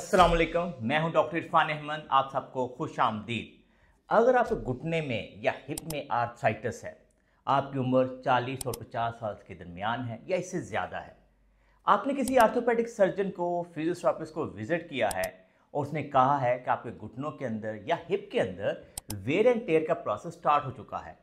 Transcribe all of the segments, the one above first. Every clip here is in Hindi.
असलम मैं हूं डॉक्टर इरफान अहमद आप सबको खुश आमदीद अगर आपको घुटने में या हिप में आर्थसाइटस है आपकी उम्र 40 और 50 साल के दरमियान है या इससे ज़्यादा है आपने किसी आर्थोपेडिक सर्जन को फिजियोथेरापिस्ट को विज़िट किया है और उसने कहा है कि आपके घुटनों के अंदर या हिप के अंदर वेयर एंड टेयर का प्रोसेस स्टार्ट हो चुका है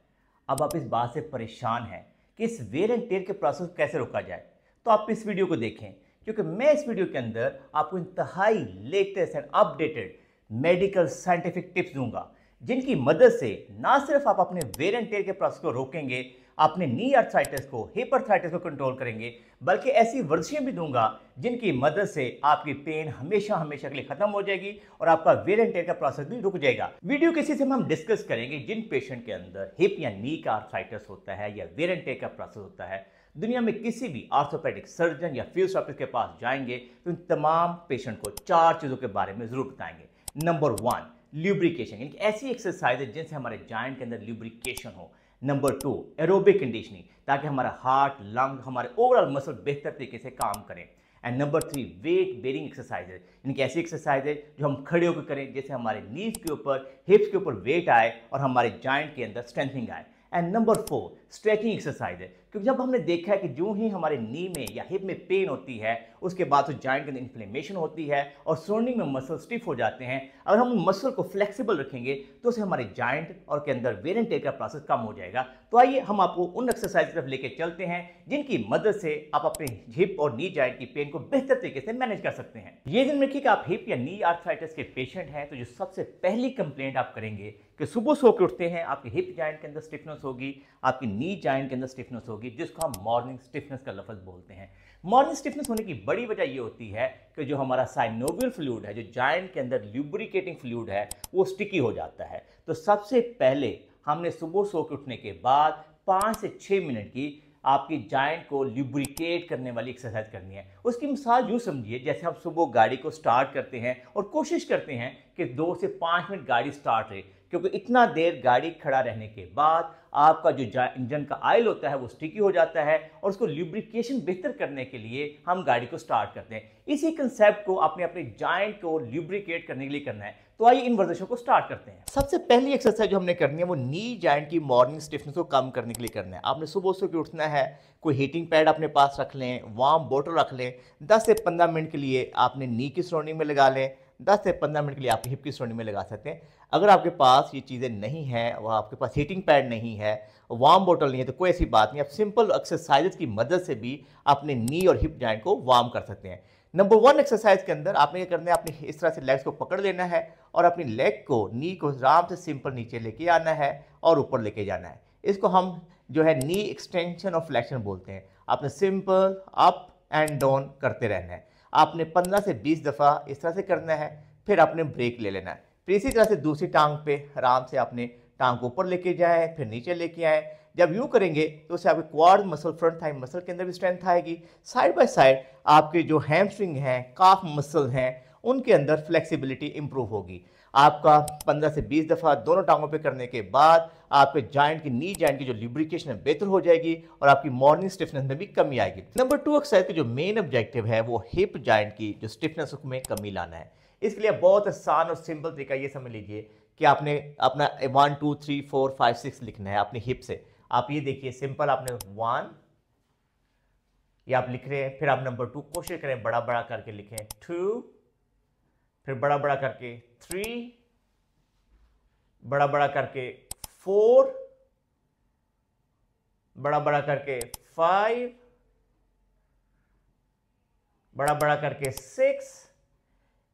अब आप इस बात से परेशान हैं कि इस वेयर एंड टेयर के प्रोसेस को कैसे रोका जाए तो आप इस वीडियो को देखें क्योंकि मैं इस वीडियो के अंदर आपको इंतहाई latest and updated medical scientific tips दूंगा जिनकी मदद से ना सिर्फ आप अपने वेर एंड टेयर के प्रोसेस को रोकेंगे अपने नी अर्थराइटिस को हिप अर्थराइटिस को कंट्रोल करेंगे बल्कि ऐसी वर्जिशें भी दूंगा जिनकी मदद से आपकी पेन हमेशा हमेशा के लिए खत्म हो जाएगी और आपका वेर एंड टेयर का प्रोसेस भी रुक जाएगा वीडियो किसी से हम डिस्कस करेंगे जिन पेशेंट के अंदर हिप या नी का अर्थराइटिस होता है या वेर एंड टेयर का प्रोसेस होता है दुनिया में किसी भी आर्थोपेडिक सर्जन या फिजियोथेरेपिस्ट के पास जाएंगे तो इन तमाम पेशेंट को चार चीज़ों के बारे में ज़रूर बताएंगे नंबर वन ल्यूब्रिकेशन यानी ऐसी है जिनसे हमारे जॉइंट के अंदर ल्यूब्रिकेशन हो नंबर टू एरोबिक कंडीशनिंग ताकि हमारा हार्ट लंग हमारे ओवरऑल मसल बेहतर तरीके से काम करें and number three weight bearing exercises यानी कि ऐसी है जो हम खड़े होकर करें जैसे हमारे नीज के ऊपर हिप्स के ऊपर वेट आए और हमारे जॉइंट के अंदर स्ट्रेंथनिंग आए एंड नंबर फोर स्ट्रेचिंग है क्योंकि जब हमने देखा है कि जो ही हमारे नी में या हिप में पेन होती है उसके बाद तो जॉइंट के अंदर इन्फ्लेमेशन होती है और सोनिंग में मसल स्टिफ हो जाते हैं अगर हम उन मसल को फ्लेक्सिबल रखेंगे तो उसे हमारे जॉइंट और के अंदर वेर एंड टेयर का प्रोसेस कम हो जाएगा तो आइए हम आपको उन एक्सरसाइज की तरफ लेकर चलते हैं जिनकी मदद से आप अपने हिप और नी जॉइंट की पेन को बेहतर तरीके से मैनेज कर सकते हैं ये दिन रखिए कि आप हिप या नी आर्थराइटिस के पेशेंट हैं तो जो सबसे पहली कंप्लेंट आप करेंगे कि सुबह सो के उठते हैं आपके हिप जॉइंट के अंदर स्टिफनेस होगी आपकी नी जॉइंट के अंदर स्टिफनेस होगी होगी जिसको हम मॉर्निंग स्टिफनेस का लफज बोलते हैं मॉर्निंग स्टिफनेस होने की बड़ी वजह ये होती है कि जो हमारा साइनोवियल फ्लूड है जो जाइंट के अंदर ल्यूब्रिकेटिंग फ्लूड है वो स्टिकी हो जाता है तो सबसे पहले हमने सुबह सो के उठने के बाद पाँच से छः मिनट की आपकी जॉइंट को ल्यूब्रिकेट करने वाली एक्सरसाइज करनी है उसकी मिसाल यूँ समझिए जैसे आप सुबह गाड़ी को स्टार्ट करते हैं और कोशिश करते हैं कि दो से पाँच मिनट गाड़ी स्टार्ट रहे क्योंकि इतना देर गाड़ी खड़ा रहने के बाद आपका जो इंजन का आयल होता है वो स्टिकी हो जाता है और उसको ल्यूब्रिकेशन बेहतर करने के लिए हम गाड़ी को स्टार्ट करते हैं इसी कंसेप्ट को आपने अपने जॉइंट को ल्यूब्रिकेट करने के लिए करना है तो आइए इन वर्जिशों को स्टार्ट करते हैं सबसे पहली एक्सरसाइज जो हमने करनी है वो नी जॉइंट की मॉर्निंग स्टिफनेस को कम करने के लिए करना है आपने सुबह सुबह उठना है कोई हीटिंग पैड अपने पास रख लें वार्म बोटल रख लें दस से पंद्रह मिनट के लिए आपने नी की सराउंडिंग में लगा लें दस से पंद्रह मिनट के लिए आप हिप की सराउंडिंग में लगा सकते हैं अगर आपके पास ये चीज़ें नहीं हैं वह आपके पास हीटिंग पैड नहीं है वार्म बोतल नहीं है तो कोई ऐसी बात नहीं आप सिंपल एक्सरसाइजेज की मदद से भी अपने नी और हिप जॉइंट को वार्म कर सकते हैं नंबर वन एक्सरसाइज के अंदर आपने ये करना है अपनी इस तरह से लेग्स को पकड़ लेना है और अपनी लेग को नी को आराम से सिंपल नीचे लेके आना है और ऊपर लेके जाना है इसको हम जो है नी एक्सटेंशन और फ्लैक्शन बोलते हैं आपने सिंपल अप एंड डाउन करते रहना है आपने 15 से 20 दफ़ा इस तरह से करना है फिर आपने ब्रेक ले लेना है फिर तो इसी तरह से दूसरी टांग पे आराम से आपने टांग को ऊपर लेके जाए फिर नीचे लेके आए जब यूँ करेंगे तो उससे आपके quad muscle front thigh muscle के अंदर भी स्ट्रेंथ आएगी साइड बाय साइड आपके जो हैमस्ट्रिंग हैं काफ मसल हैं उनके अंदर फ्लेक्सिबिलिटी इंप्रूव होगी आपका 15 से 20 दफ़ा दोनों टांगों पे करने के बाद आपके जॉइंट की नी जॉइंट की जो लिब्रिकेशन है बेहतर हो जाएगी और आपकी मॉर्निंग स्टिफनेस में भी कमी आएगी नंबर टू एक्सरसाइज का जो मेन ऑब्जेक्टिव है वो हिप जॉइंट की जो स्टिफनेस में कमी लाना है इसके लिए बहुत आसान और सिंपल तरीका ये समझ लीजिए कि आपने अपना one two three four five six लिखना है अपने हिप से आप ये देखिए सिंपल आपने वन ये आप लिख रहे हैं फिर आप नंबर टू कोशिश करें बड़ा बड़ा करके लिखें टू फिर बड़ा बड़ा करके थ्री बड़ा बड़ा करके फोर बड़ा बड़ा करके फाइव बड़ा बड़ा करके सिक्स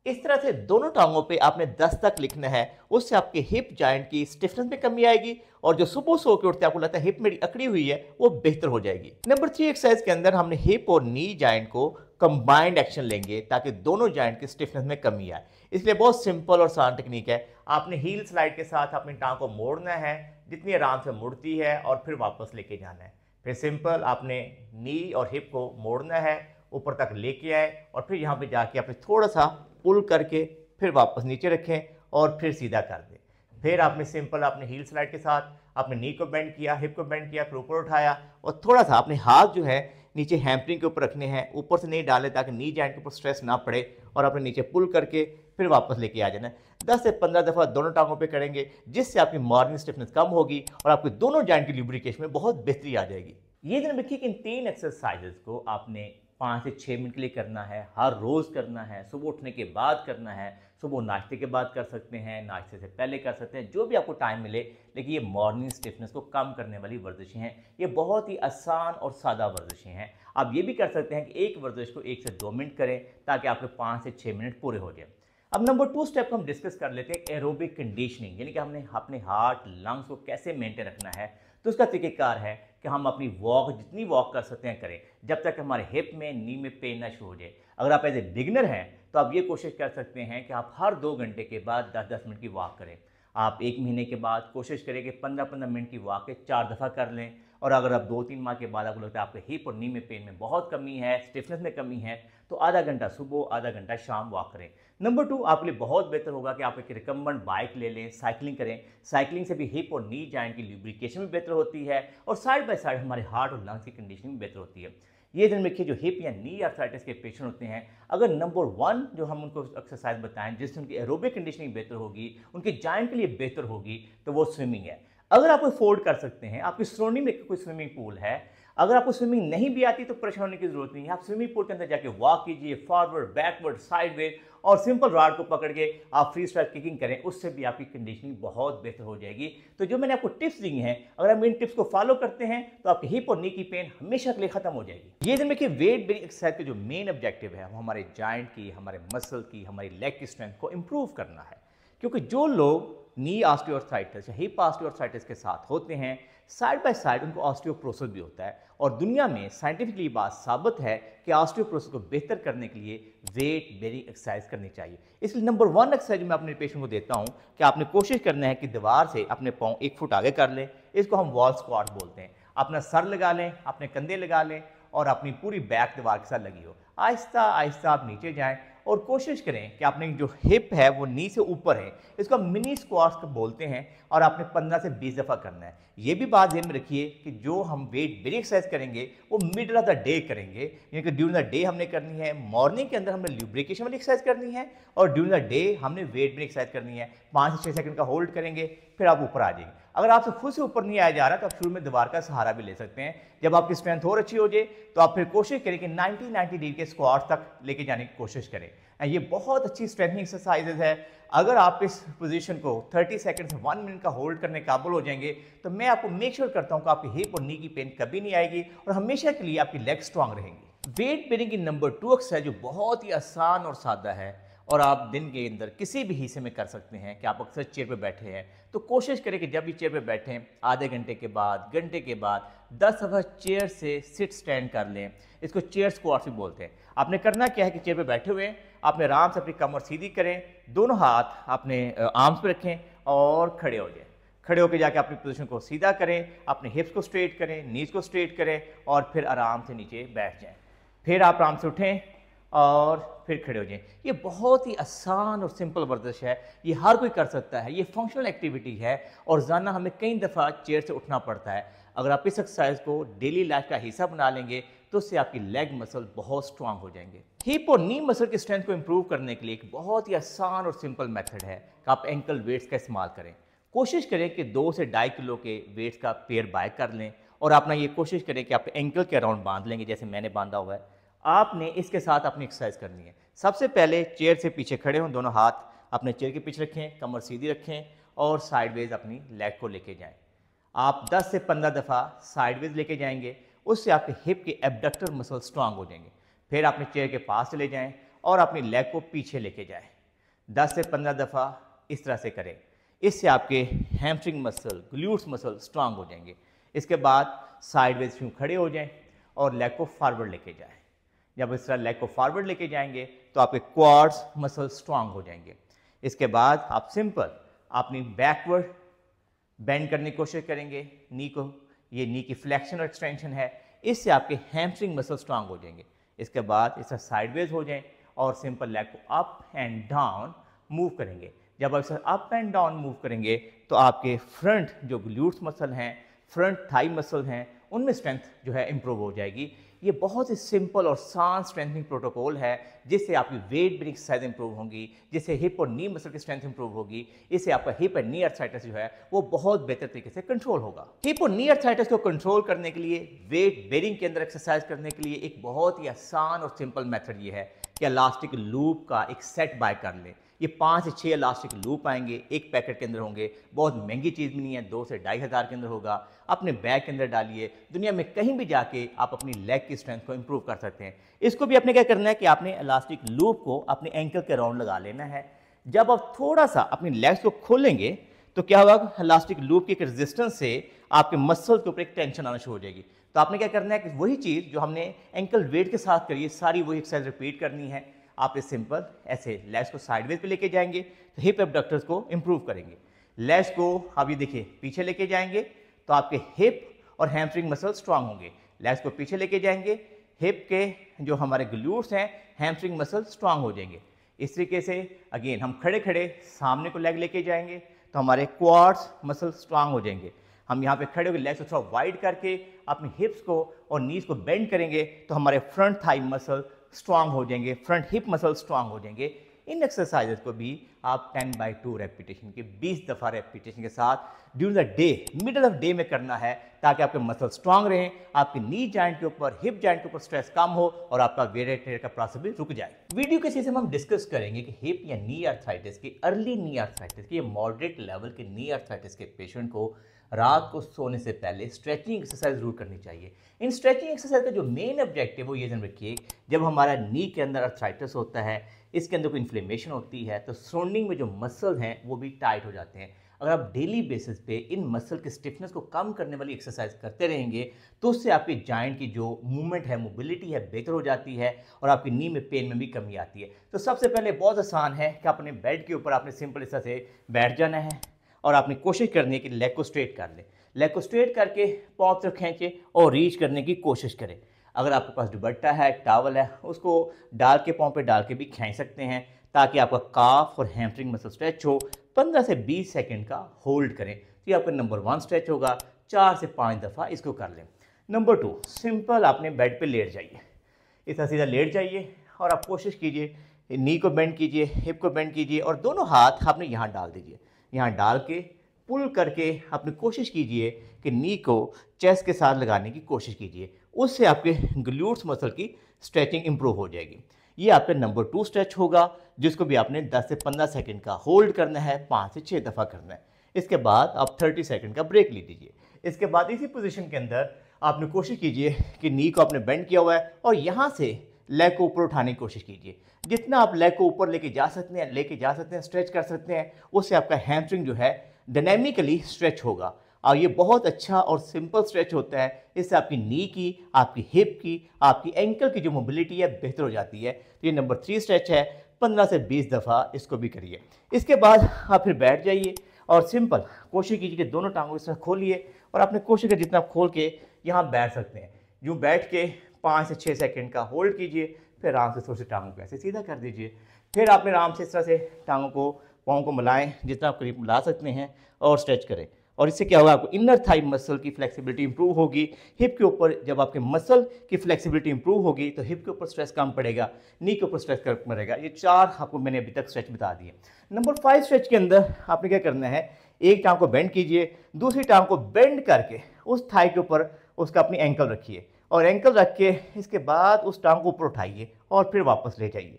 इस तरह से दोनों टांगों पे आपने दस तक लिखना है उससे आपके हिप जॉइंट की स्टिफनेस में कमी आएगी और जो सुबह सो के उठते आपको लगता है हिप मेरी अकड़ी हुई है वो बेहतर हो जाएगी नंबर थ्री एक्सरसाइज के अंदर हमने हिप और नी जॉइंट को कंबाइंड एक्शन लेंगे ताकि दोनों जॉइंट की स्टिफनेस में कमी आए इसलिए बहुत सिंपल और आसान टेक्निक है आपने हील स्लाइड के साथ अपनी टांग को मोड़ना है जितनी आराम से मुड़ती है और फिर वापस लेके जाना है फिर सिंपल आपने नी और हिप को मोड़ना है ऊपर तक लेके आए और फिर यहाँ पे जाके आपने थोड़ा सा पुल करके फिर वापस नीचे रखें और फिर सीधा कर दें फिर आपने सिंपल आपने हील स्लाइड के साथ आपने नी को बेंड किया हिप को बेंड किया फिर ऊपर उठाया और थोड़ा सा आपने हाथ जो है नीचे हैम्परिंग के ऊपर रखने हैं ऊपर से नहीं डालें ताकि नी जॉइंट के ऊपर स्ट्रेस ना पड़े और आपने नीचे पुल करके फिर वापस लेके आ जाना दस से पंद्रह दफ़ा दोनों टांगों पे करेंगे जिससे आपकी मॉर्निंग स्टिफनेस कम होगी और आपके दोनों जॉइंट की लिब्रिकेशन में बहुत बेहतरी आ जाएगी ये दिन रखिए कि इन तीन एक्सरसाइजेज को आपने पाँच से छः मिनट के लिए करना है हर रोज़ करना है सुबह उठने के बाद करना है सुबह नाश्ते के बाद कर सकते हैं नाश्ते से पहले कर सकते हैं जो भी आपको टाइम मिले लेकिन ये मॉर्निंग स्टिफनेस को कम करने वाली वर्जिशें हैं ये बहुत ही आसान और सादा वर्जिशें हैं आप ये भी कर सकते हैं कि एक वर्जिश को एक से दो मिनट करें ताकि आपके पाँच से छः मिनट पूरे हो जाए अब नंबर टू स्टेप को हम डिस्कस कर लेते हैं एरोबिक कंडीशनिंग यानी कि हमने अपने हार्ट लंग्स को कैसे मेंटेन रखना है तो उसका तरीकेकार है कि हम अपनी वॉक जितनी वॉक कर सकते हैं करें जब तक हमारे हिप में नी में पेन ना शुरू हो जाए अगर आप एज ए बिगनर हैं तो आप ये कोशिश कर सकते हैं कि आप हर दो घंटे के बाद दस दस मिनट की वॉक करें आप एक महीने के बाद कोशिश करें कि पंद्रह पंद्रह मिनट की वॉक चार दफ़ा कर लें और अगर आप दो तीन माह के बाद आपको लगता है आपके हिप और नी में पेन में बहुत कमी है स्टिफनेस में कमी है तो आधा घंटा सुबह आधा घंटा शाम वॉक करें नंबर टू आपके लिए बहुत बेहतर होगा कि आप एक रिकमेंड बाइक ले लें साइकिलिंग करें साइकिलिंग से भी हिप और नी जॉइंट की ल्यूब्रिकेशन भी बेहतर होती है और साइड बाई साइड हमारे हार्ट और लंग्स की कंडीशन भी बेहतर होती है ये दिन रखिए जो हिप या नी आर्थराइटिस के पेशेंट होते हैं अगर नंबर वन जो हम उनको एक्सरसाइज बताएं जिससे उनकी एरोबिक कंडीशनिंग बेहतर होगी उनके जॉइंट के लिए बेहतर होगी तो वो स्विमिंग है अगर आप अफोर्ड कर सकते हैं आपकी सरोनी में कोई स्विमिंग पूल है अगर आपको स्विमिंग नहीं भी आती तो परेशान होने की जरूरत नहीं है आप स्विमिंग पूल के अंदर जाके वॉक कीजिए फॉरवर्ड बैकवर्ड साइडवेज और सिंपल रॉड को पकड़ के आप फ्री स्टाइल किकिंग करें उससे भी आपकी कंडीशनिंग बहुत बेहतर हो जाएगी तो जो मैंने आपको टिप्स दी हैं अगर हम इन टिप्स को फॉलो करते हैं तो आपकी हिप और नी की पेन हमेशा के लिए खत्म हो जाएगी ये दिन कि वेट बेरिंग एक्सरसाइज का जो मेन ऑब्जेक्टिव है वो हमारे जॉइंट की हमारे मसल की हमारी लेग की स्ट्रेंथ को इम्प्रूव करना है क्योंकि जो लोग नी ऑस्टियोर्थराइटिस या हिप ऑस्टियोर्थराइटिस के साथ होते हैं साइड बाय साइड उनको ऑस्टियोप्रोसिस भी होता है और दुनिया में साइंटिफिकली बात साबित है कि ऑस्टियोप्रोसिस को बेहतर करने के लिए वेट बेरिंग एक्सरसाइज करनी चाहिए इसलिए नंबर वन एक्सरसाइज मैं अपने पेशेंट को देता हूँ कि आपने कोशिश करना है कि दीवार से अपने पाँव एक फुट आगे कर लें इसको हम वॉल स्क्वाट बोलते हैं अपना सर लगा लें अपने कंधे लगा लें और अपनी पूरी बैक दीवार के साथ लगी हो आहिस्ता आहिस्ता आप नीचे जाएँ और कोशिश करें कि आपने जो हिप है वो नी से ऊपर है इसको हम मिनी स्क्वाट्स बोलते हैं और आपने 15 से 20 दफ़ा करना है ये भी बात ध्यान में रखिए कि जो हम वेट बेरी एक्सरसाइज करेंगे वो मिडल ऑफ द डे करेंगे यानी कि ड्यूरिंग द डे हमने करनी है मॉर्निंग के अंदर हमने ल्यूब्रिकेशन वाली एक्सरसाइज करनी है और ड्यूरिंग द डे हमने वेट ब्री एक्सरसाइज करनी है पाँच से छः सेकंड का होल्ड करेंगे फिर आप ऊपर आ जाएंगे अगर आपसे खुद से ऊपर नहीं आया जा रहा तो आप शुरू में दीवार का सहारा भी ले सकते हैं जब आपकी स्ट्रेंथ और अच्छी हो जाए तो आप फिर कोशिश करें कि 90 90 डिग्री के स्क्वाड तक लेके जाने की कोशिश करें एंड ये बहुत अच्छी स्ट्रेंथनिंग एक्सरसाइजेज है अगर आप इस पोजीशन को 30 सेकंड से वन मिनट का होल्ड करने काबुल हो जाएंगे तो मैं आपको मेक श्योर sure करता हूँ कि आपकी हिप और नी की पेन कभी नहीं आएगी और हमेशा के लिए आपकी लेग स्ट्रांग रहेंगी वेट बेरिंग की नंबर टू एक्सरसाइज जो बहुत ही आसान और सादा है और आप दिन के अंदर किसी भी हिस्से में कर सकते हैं कि आप अक्सर चेयर पर बैठे हैं तो कोशिश करें कि जब भी चेयर पर बैठें आधे घंटे के बाद घंटे के बाद दस दफ़ा चेयर से सिट स्टैंड कर लें इसको चेयर स्क्वाट भी बोलते हैं आपने करना क्या है कि चेयर पर बैठे हुए आपने आराम से अपनी कमर सीधी करें दोनों हाथ अपने आर्म्स पर रखें और खड़े हो जाए खड़े होकर जाके अपनी पोजीशन को सीधा करें अपने हिप्स को स्ट्रेट करें नीज को स्ट्रेट करें और फिर आराम से नीचे बैठ जाएं फिर आप आराम से उठें और फिर खड़े हो जाएं ये बहुत ही आसान और सिंपल वर्जिश है ये हर कोई कर सकता है ये फंक्शनल एक्टिविटी है और रोज़ाना हमें कई दफ़ा चेयर से उठना पड़ता है अगर आप इस एक्सरसाइज को डेली लाइफ का हिस्सा बना लेंगे तो उससे आपकी लेग मसल बहुत स्ट्रांग हो जाएंगे हिप और नी मसल की स्ट्रेंथ को इम्प्रूव करने के लिए एक बहुत ही आसान और सिंपल मेथड है कि आप एंकल वेट्स का इस्तेमाल करें कोशिश करें कि दो से ढाई किलो के वेट्स का पेयर बाय कर लें और अपना ये कोशिश करें कि आप एंकल के अराउंड बांध लेंगे जैसे मैंने बांधा हुआ है आपने इसके साथ अपनी एक्सरसाइज करनी है सबसे पहले चेयर से पीछे खड़े हों दोनों हाथ अपने चेयर के पीछे रखें कमर सीधी रखें और साइडवेज अपनी लेग को लेके जाएं आप 10 से 15 दफ़ा साइडवेज लेके जाएंगे उससे आपके हिप के एबडक्टर मसल स्ट्रांग हो जाएंगे फिर अपने चेयर के पास चले जाएं और अपनी लेग को पीछे लेके जाएं 10 से 15 दफ़ा इस तरह से करें इससे आपके hamstring muscle glutes muscle strong हो जाएंगे इसके बाद साइडवेज यूँ खड़े हो जाएँ और लेग को फॉरवर्ड लेके जाएँ जब इस तरह लेग को फॉरवर्ड लेके जाएंगे तो आपके क्वार्स मसल स्ट्रांग हो जाएंगे इसके बाद आप सिंपल अपनी बैकवर्ड बेंड करने की कोशिश करेंगे नी को ये नी की फ्लैक्शन और एक्सटेंशन है इससे आपके हैमस्ट्रिंग मसल स्ट्रांग हो जाएंगे इसके बाद इस तरह साइडवेज हो जाएं और सिंपल लेग को अप एंड डाउन मूव करेंगे जब आप इस अप एंड डाउन मूव करेंगे तो आपके फ्रंट जो ग्लूट्स मसल हैं फ्रंट थाई मसल हैं उनमें स्ट्रेंथ जो है इम्प्रूव हो जाएगी ये बहुत ही सिंपल और सांस स्ट्रेंथनिंग प्रोटोकॉल है जिससे आपकी वेट ब्रिंग साइज इंप्रूव होंगी जिससे हिप और नी मसल की स्ट्रेंथ इंप्रूव होगी इससे आपका हिप एंड नी अर्थराइटिस जो है वो बहुत बेहतर तरीके से कंट्रोल होगा हिप और नी अर्थराइटिस को कंट्रोल करने के लिए वेट बेरिंग के अंदर एक्सरसाइज करने के लिए एक बहुत ही आसान और सिंपल मेथड ये है कि अलास्टिक लूप का एक सेट बाय कर लें ये पाँच से छः इलास्टिक लूप आएंगे एक पैकेट के अंदर होंगे बहुत महंगी चीज़ भी नहीं है दो से ढाई हज़ार के अंदर होगा अपने बैग के अंदर डालिए दुनिया में कहीं भी जाके आप अपनी लेग की स्ट्रेंथ को इम्प्रूव कर सकते हैं इसको भी आपने क्या करना है कि आपने इलास्टिक लूप को अपने एंकल के राउंड लगा लेना है जब आप थोड़ा सा अपनी लेग्स को खोलेंगे तो क्या होगा इलास्टिक लूप के एक रेजिस्टेंस से आपके मसल्स के ऊपर एक टेंशन आना शुरू हो जाएगी तो आपने क्या करना है कि वही चीज़ जो हमने एंकल वेट के साथ करी सारी वही एक्सरसाइज रिपीट करनी है आप इस सिंपल ऐसे लैस को साइडवेज पे लेके जाएंगे तो हिप एबडक्टर्स को इम्प्रूव करेंगे लैस को आप ये देखिए पीछे लेके जाएंगे तो आपके हिप और हैमस्ट्रिंग मसल स्ट्रांग होंगे लैस को पीछे लेके जाएंगे हिप के जो हमारे ग्लूट्स हैं हैमस्ट्रिंग मसल स्ट्रांग हो जाएंगे इस तरीके से अगेन हम खड़े खड़े सामने को लेग लेके जाएंगे तो हमारे क्वार्स मसल स्ट्रांग हो जाएंगे हम यहाँ पे खड़े होकर लेग्स को थोड़ा वाइड करके अपने हिप्स को और नीज को बेंड करेंगे तो हमारे फ्रंट थाई मसल स्ट्रांग हो जाएंगे फ्रंट हिप मसल स्ट्रांग हो जाएंगे इन एक्सरसाइजेज को भी आप 10 बाई टू रेपिटेशन के 20 दफ़ा रेपिटेशन के साथ during the day middle of day में करना है ताकि आपके मसल स्ट्रांग रहें आपकी नी जॉइंट के ऊपर हिप जॉइंट के ऊपर स्ट्रेस कम हो और आपका वेरेट का प्रोसेस भी रुक जाए वीडियो के सीजन में हम डिस्कस करेंगे कि हिप या नी आर्थराइटिस की अर्ली नी आर्थराइटिस की मॉडरेट लेवल के नी आर्थराइटिस के पेशेंट को रात को सोने से पहले स्ट्रेचिंग एक्सरसाइज जरूर करनी चाहिए इन स्ट्रेचिंग एक्सरसाइज का जो मेन ऑब्जेक्टिव वो ये जन रखिए जब हमारा नी के अंदर अर्थराइटिस होता है इसके अंदर कोई इन्फ्लेमेशन होती है तो सराउंडिंग में जो मसल हैं वो भी टाइट हो जाते हैं अगर आप डेली बेसिस पे इन मसल के स्टिफनेस को कम करने वाली एक्सरसाइज करते रहेंगे तो उससे आपके जॉइंट की जो मूवमेंट है मोबिलिटी है बेहतर हो जाती है और आपकी नी में पेन में भी कमी आती है तो सबसे पहले बहुत आसान है कि अपने बेड के ऊपर आपने सिंपल इस तरह से बैठ जाना है और आपने कोशिश करनी है कि लेग को स्ट्रेट कर लें लेग को स्ट्रेट करके पाँव तक खींचे और रीच करने की कोशिश करें अगर आपके पास दुबट्टा है टावल है उसको डाल के पाँव पे डाल के भी खेच सकते हैं ताकि आपका काफ और हैमस्ट्रिंग मसल स्ट्रेच हो 15 से 20 सेकंड का होल्ड करें तो ये आपका नंबर वन स्ट्रेच होगा चार से पाँच दफ़ा इसको कर लें नंबर टू सिंपल आपने बेड पे लेट जाइए इस तरह सीधा लेट जाइए और आप कोशिश कीजिए नी को बेंड कीजिए हिप को बेंड कीजिए और दोनों हाथ आपने यहाँ डाल दीजिए यहाँ डाल के पुल करके आपने कोशिश कीजिए कि नी को चेस्ट के साथ लगाने की कोशिश कीजिए उससे आपके ग्लूट्स मसल की स्ट्रेचिंग इम्प्रूव हो जाएगी ये आपका नंबर टू स्ट्रेच होगा जिसको भी आपने 10 से 15 सेकंड का होल्ड करना है पाँच से छः दफ़ा करना है इसके बाद आप 30 सेकंड का ब्रेक ले लीजिए इसके बाद इसी पोजीशन के अंदर आपने कोशिश कीजिए कि नी को आपने बेंड किया हुआ है और यहाँ से लेग को ऊपर उठाने की कोशिश कीजिए जितना आप लेग को ऊपर लेके जा सकते हैं लेके जा सकते हैं स्ट्रेच कर सकते हैं उससे आपका हैमस्ट्रिंग जो है डायनेमिकली स्ट्रेच होगा और ये बहुत अच्छा और सिंपल स्ट्रेच होता है इससे आपकी नी की आपकी हिप की आपकी एंकल की जो मोबिलिटी है बेहतर हो जाती है तो ये नंबर थ्री स्ट्रेच है पंद्रह से बीस दफ़ा इसको भी करिए इसके बाद आप फिर बैठ जाइए और सिंपल कोशिश कीजिए कि दोनों टांगों इस तरह खोलिए और अपने कोशिश कर जितना खोल के यहाँ बैठ सकते हैं यूँ बैठ के पाँच से छः सेकेंड का होल्ड कीजिए फिर आराम से थोड़ी से टांगों को ऐसे सीधा कर दीजिए फिर आपने आराम से इस तरह से टांगों को पाँव को मिलाएं जितना आप करीब मिला सकते हैं और स्ट्रेच करें और इससे क्या होगा आपको इनर थाई मसल की फ्लेक्सिबिलिटी इंप्रूव होगी हिप के ऊपर जब आपके मसल की फ्लेक्सिबिलिटी इंप्रूव होगी तो हिप के ऊपर स्ट्रेस कम पड़ेगा नी के ऊपर स्ट्रेस कम पड़ेगा ये चार आपको मैंने अभी तक स्ट्रेच बता दिए नंबर फाइव स्ट्रेच के अंदर आपने क्या करना है एक टांग को बेंड कीजिए दूसरी टांग को बेंड करके उस थाई के ऊपर उसका अपनी एंकल रखिए और एंकल रख के इसके बाद उस टांग को ऊपर उठाइए और फिर वापस ले जाइए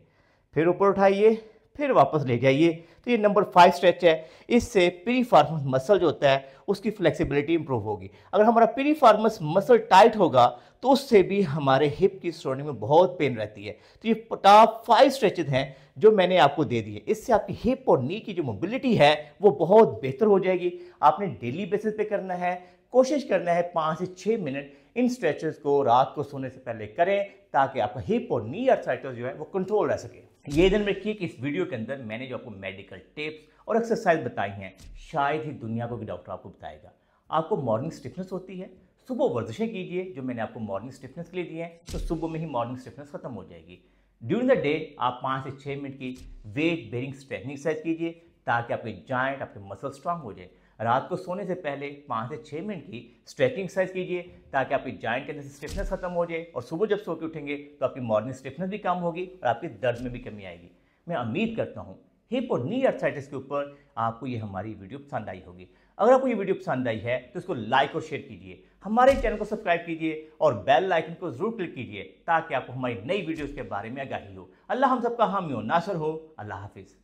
फिर ऊपर उठाइए फिर वापस ले जाइए तो ये नंबर फाइव स्ट्रेच है इससे पीरीफार्मस मसल जो होता है उसकी फ्लेक्सिबिलिटी इंप्रूव होगी अगर हमारा पीरीफार्मस मसल टाइट होगा तो उससे भी हमारे हिप की स्टोनिंग में बहुत पेन रहती है तो ये टॉप फाइव स्ट्रेचेज हैं जो मैंने आपको दे दिए इससे आपकी हिप और नी की जो मोबिलिटी है वो बहुत बेहतर हो जाएगी आपने डेली बेसिस पे करना है कोशिश करना है पाँच से छः मिनट इन स्ट्रेचेस को रात को सोने से पहले करें ताकि आपका हिप और नी अर्थराइटिस जो है वो कंट्रोल रह सके ये दिन रखिए कि इस वीडियो के अंदर मैंने जो आपको मेडिकल टिप्स और एक्सरसाइज बताई हैं शायद ही दुनिया को भी डॉक्टर आपको बताएगा आपको मॉर्निंग स्टिफनेस होती है सुबह वर्जिशें कीजिए जो मैंने आपको मॉर्निंग स्टिफनेस के लिए दी हैं तो सुबह में ही मॉर्निंग स्टिफनेस खत्म हो जाएगी ड्यूरिंग द डे आप पाँच से छः मिनट की वेट बेरिंग स्ट्रेचिंग एक्सरसाइज कीजिए ताकि आपके जॉइंट आपके मसल स्ट्रांग हो जाए रात को सोने से पहले पाँच से छः मिनट की स्ट्रेचिंग एक्सरसाइज कीजिए ताकि आपकी जॉइंट के अंदर से स्टिफनेस खत्म हो जाए और सुबह जब सो के उठेंगे तो आपकी मॉर्निंग स्टिफनेस भी कम होगी और आपके दर्द में भी कमी आएगी मैं उम्मीद करता हूँ हिप और नी अर्थसाइटिस के ऊपर आपको ये हमारी वीडियो पसंद आई होगी अगर आपको ये वीडियो पसंद आई है तो इसको लाइक और शेयर कीजिए हमारे चैनल को सब्सक्राइब कीजिए और बेल लाइकन को जरूर क्लिक कीजिए ताकि आपको हमारी नई वीडियोस के बारे में आगाही हो अल्लाह हम सबका हामी हो नासर हो अल्लाह हाफिज़